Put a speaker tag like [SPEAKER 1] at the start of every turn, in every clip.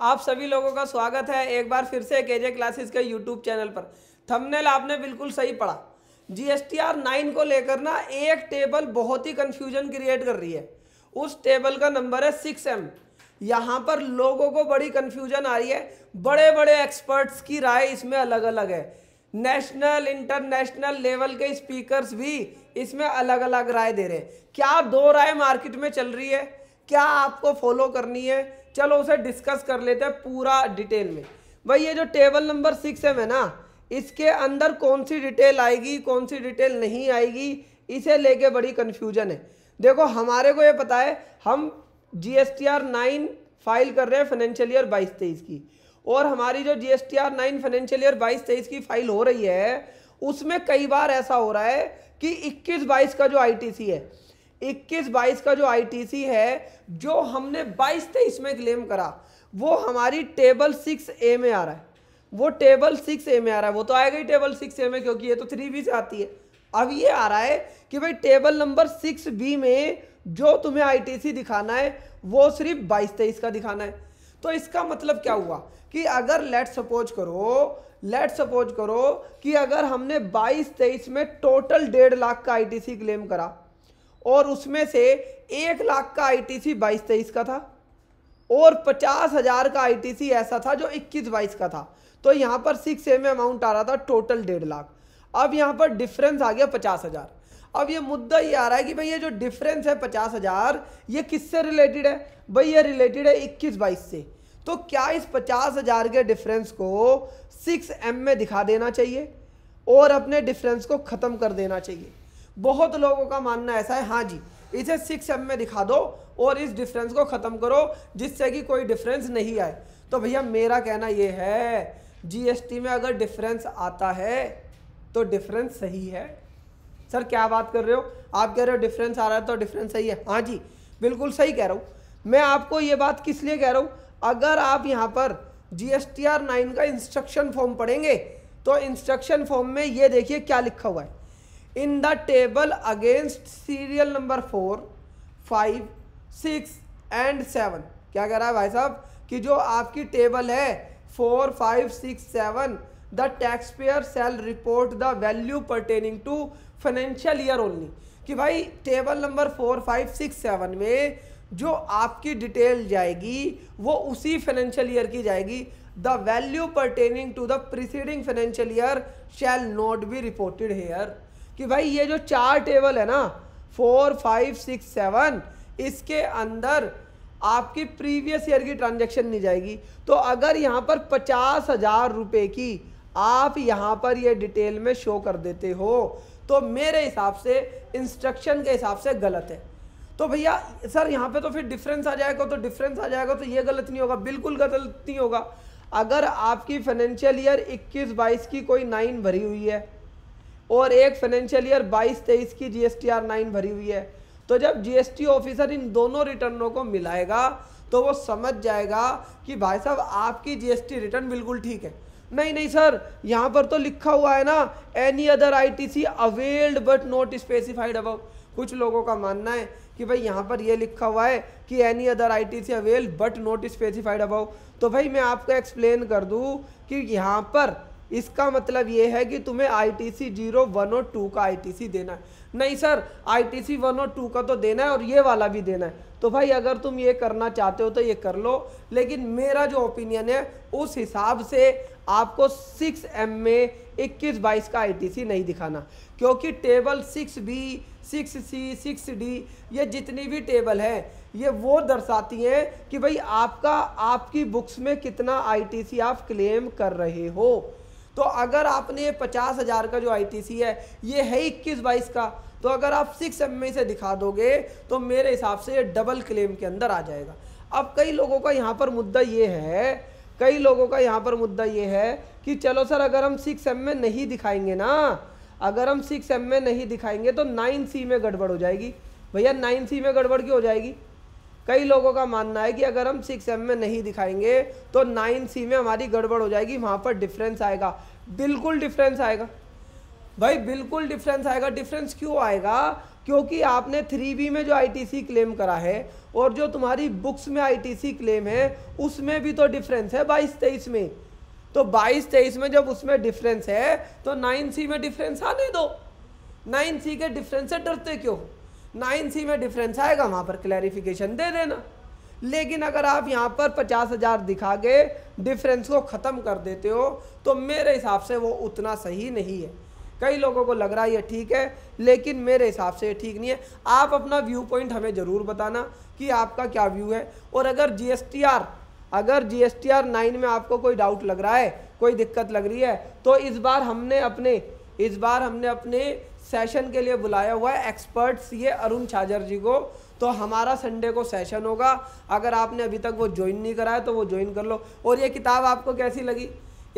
[SPEAKER 1] आप सभी लोगों का स्वागत है एक बार फिर से के जे क्लासेस के यूट्यूब चैनल पर थंबनेल आपने बिल्कुल सही पढ़ा आर नाइन को लेकर ना एक टेबल बहुत ही कन्फ्यूजन क्रिएट कर रही है उस टेबल का नंबर है सिक्स एम यहाँ पर लोगों को बड़ी कन्फ्यूजन आ रही है बड़े बड़े एक्सपर्ट्स की राय इसमें अलग अलग है नेशनल इंटरनेशनल लेवल के स्पीकर्स भी इसमें अलग अलग राय दे रहे हैं क्या दो राय मार्केट में चल रही है क्या आपको फॉलो करनी है चलो उसे डिस्कस कर लेते हैं पूरा डिटेल में भाई ये जो टेबल नंबर सिक्स है ना इसके अंदर कौन सी डिटेल आएगी कौन सी डिटेल नहीं आएगी इसे लेके बड़ी कन्फ्यूजन है देखो हमारे को ये पता है हम G S T R nine file कर रहे हैं फाइनेंशियल ईयर बाईस तेईस की और हमारी जो G S T R nine financial year बाईस तेईस की फाइल हो रही है उसमें कई बार ऐसा हो रहा है कि इक्कीस बाईस का जो आई टी सी है इक्कीस बाईस का जो आईटीसी है जो हमने बाईस तेईस में क्लेम करा वो हमारी टेबल सिक्स ए में आ रहा है वो टेबल सिक्स ए में आ रहा है वो तो आएगा ही टेबल सिक्स ए में क्योंकि ये तो थ्री बी से आती है अब ये आ रहा है कि भाई टेबल नंबर सिक्स बी में जो तुम्हें आईटीसी दिखाना है वो सिर्फ बाईस तेईस का दिखाना है तो इसका मतलब क्या हुआ कि अगर लेट सपोज करो लेट सपोज करो कि अगर हमने बाईस तेईस में टोटल डेढ़ लाख का आई क्लेम करा और उसमें से एक लाख का आईटीसी 22 तेईस का था और पचास हज़ार का आईटीसी ऐसा था जो इक्कीस बाईस का था तो यहाँ पर सिक्स ए में अमाउंट आ रहा था टोटल डेढ़ लाख अब यहाँ पर डिफरेंस आ गया पचास हज़ार अब ये मुद्दा ये आ रहा है कि भाई ये जो डिफरेंस है पचास हज़ार ये किससे रिलेटेड है भाई ये रिलेटेड है इक्कीस बाईस से तो क्या इस पचास हज़ार के डिफरेंस को सिक्स एम में दिखा देना चाहिए और अपने डिफरेंस को ख़त्म कर देना चाहिए बहुत लोगों का मानना ऐसा है हाँ जी इसे सिक्स एम में दिखा दो और इस डिफरेंस को ख़त्म करो जिससे कि कोई डिफरेंस नहीं आए तो भैया मेरा कहना ये है जीएसटी में अगर डिफरेंस आता है तो डिफरेंस सही है सर क्या बात कर रहे हो आप कह रहे हो डिफरेंस आ रहा है तो डिफरेंस सही है हाँ जी बिल्कुल सही कह रहा हूँ मैं आपको ये बात किस लिए कह रहा हूँ अगर आप यहाँ पर G S T R nine का इंस्ट्रक्शन फॉर्म पढ़ेंगे तो इंस्ट्रक्शन फॉर्म में ये देखिए क्या लिखा हुआ है in the table against serial number four five six and seven क्या कह रहा है भाई साहब कि जो आपकी टेबल है four five six seven the taxpayer shall report the value pertaining to financial year only कि भाई table number four five six seven में जो आपकी डिटेल जाएगी वो उसी फाइनेंशियल ईयर की जाएगी the value pertaining to the preceding financial year shall not be reported here कि भाई ये जो चार टेबल है ना फोर फाइव सिक्स सेवन इसके अंदर आपकी प्रीवियस ईयर की ट्रांजैक्शन नहीं जाएगी तो अगर यहाँ पर पचास हज़ार रुपये की आप यहाँ पर ये डिटेल में शो कर देते हो तो मेरे हिसाब से इंस्ट्रक्शन के हिसाब से गलत है तो भैया सर यहाँ पे तो फिर डिफरेंस आ जाएगा तो डिफरेंस आ जाएगा तो ये गलत नहीं होगा बिल्कुल गलत नहीं होगा अगर आपकी फाइनेंशियल ईयर 21 बाईस की कोई नाइन भरी हुई है और एक फाइनेंशियल ईयर बाईस तेईस की जीएसटीआर नाइन भरी हुई है तो जब जीएसटी ऑफिसर इन दोनों रिटर्नों को मिलाएगा तो वो समझ जाएगा कि भाई साहब आपकी जीएसटी रिटर्न बिल्कुल ठीक है नहीं नहीं सर यहाँ पर तो लिखा हुआ है ना any other ITC availed but not specified above कुछ लोगों का मानना है कि भाई यहाँ पर ये लिखा हुआ है कि any other I T C availed but not specified above तो भाई मैं आपको एक्सप्लेन कर दूँ कि यहाँ पर इसका मतलब ये है कि तुम्हें I T C zero one और टू का आई टी सी देना है नहीं sir I T C one और टू का तो देना है और ये वाला भी देना है तो भाई अगर तुम ये करना चाहते हो तो ये कर लो लेकिन मेरा जो ओपिनियन है उस हिसाब से आपको सिक्स एम में इक्कीस बाईस का आई टी सी नहीं दिखाना क्योंकि table six B six C six D ये जितनी भी टेबल हैं ये वो दर्शाती हैं कि भाई आपका आपकी बुक्स में कितना आई टी सी आप क्लेम कर रहे हो तो अगर आपने पचास हज़ार का जो आईटीसी है ये है इक्कीस बाईस का तो अगर आप सिक्स एम e से दिखा दोगे तो मेरे हिसाब से ये डबल क्लेम के अंदर आ जाएगा अब कई लोगों का यहाँ पर मुद्दा ये है कई लोगों का यहाँ पर मुद्दा ये है कि चलो सर अगर हम सिक्स एम में नहीं दिखाएंगे ना अगर हम सिक्स एम में नहीं दिखाएंगे तो नाइन सी में गड़बड़ हो जाएगी भैया नाइन सी में गड़बड़ क्यों हो जाएगी कई लोगों का मानना है कि अगर हम सिक्स एम में नहीं दिखाएंगे तो नाइन सी में हमारी गड़बड़ हो जाएगी वहाँ पर डिफरेंस आएगा बिल्कुल डिफरेंस आएगा भाई बिल्कुल डिफरेंस आएगा डिफरेंस क्यों आएगा क्योंकि आपने थ्री बी में जो सी क्लेम करा है और जो तुम्हारी बुक्स में सी क्लेम है उसमें भी तो डिफरेंस है बाईस तेईस में तो बाईस तेईस में जब उसमें डिफरेंस है तो नाइन सी में डिफरेंस आने दो नाइन सी के डिफरेंस से डरते क्यों नाइन सी में डिफरेंस आएगा वहाँ पर क्लैरिफिकेशन दे देना लेकिन अगर आप यहाँ पर पचास हज़ार दिखा के डिफरेंस को ख़त्म कर देते हो तो मेरे हिसाब से वो उतना सही नहीं है कई लोगों को लग रहा है ये ठीक है लेकिन मेरे हिसाब से ये ठीक नहीं है आप अपना व्यू पॉइंट हमें ज़रूर बताना कि आपका क्या व्यू है और अगर जी एस टी आर अगर G S T R nine में आपको कोई डाउट लग रहा है कोई दिक्कत लग रही है तो इस बार हमने अपने इस बार हमने अपने सेशन के लिए बुलाया हुआ है एक्सपर्ट्स ये अरुण छाजर जी को तो हमारा संडे को सेशन होगा अगर आपने अभी तक वो ज्वाइन नहीं कराया तो वो ज्वाइन कर लो और ये किताब आपको कैसी लगी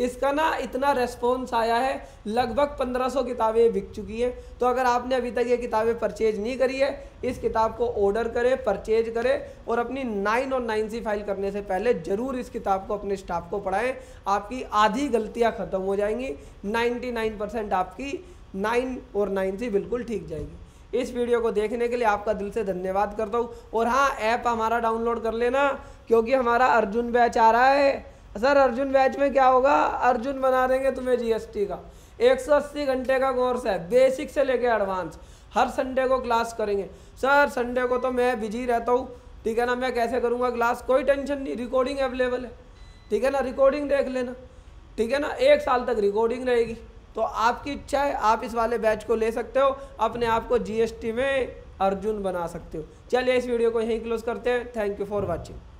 [SPEAKER 1] इसका ना इतना रेस्पॉन्स आया है लगभग 1500 किताबें बिक चुकी हैं तो अगर आपने अभी तक ये किताबें परचेज नहीं करी है इस किताब को ऑर्डर करें परचेज करें और अपनी नाइन और नाइन सी फाइल करने से पहले ज़रूर इस किताब को अपने स्टाफ को पढ़ाएं आपकी आधी गलतियां ख़त्म हो जाएंगी 99% आपकी नाइन और नाइन सी बिल्कुल ठीक जाएगी इस वीडियो को देखने के लिए आपका दिल से धन्यवाद करता हूँ और हाँ ऐप हमारा डाउनलोड कर लेना क्योंकि हमारा अर्जुन बैच आ रहा है सर अर्जुन बैच में क्या होगा अर्जुन बना देंगे तुम्हें जीएसटी का 180 घंटे का कोर्स है बेसिक से लेके एडवांस हर संडे को क्लास करेंगे सर संडे को तो मैं बिजी रहता हूँ ठीक है ना मैं कैसे करूँगा क्लास कोई टेंशन नहीं रिकॉर्डिंग अवेलेबल है ठीक है ना रिकॉर्डिंग देख लेना ठीक है ना एक साल तक रिकॉर्डिंग रहेगी तो आपकी इच्छा है आप इस वाले बैच को ले सकते हो अपने आप को जीएसटी में अर्जुन बना सकते हो चलिए इस वीडियो को यहीं क्लोज करते हैं थैंक यू फॉर वॉचिंग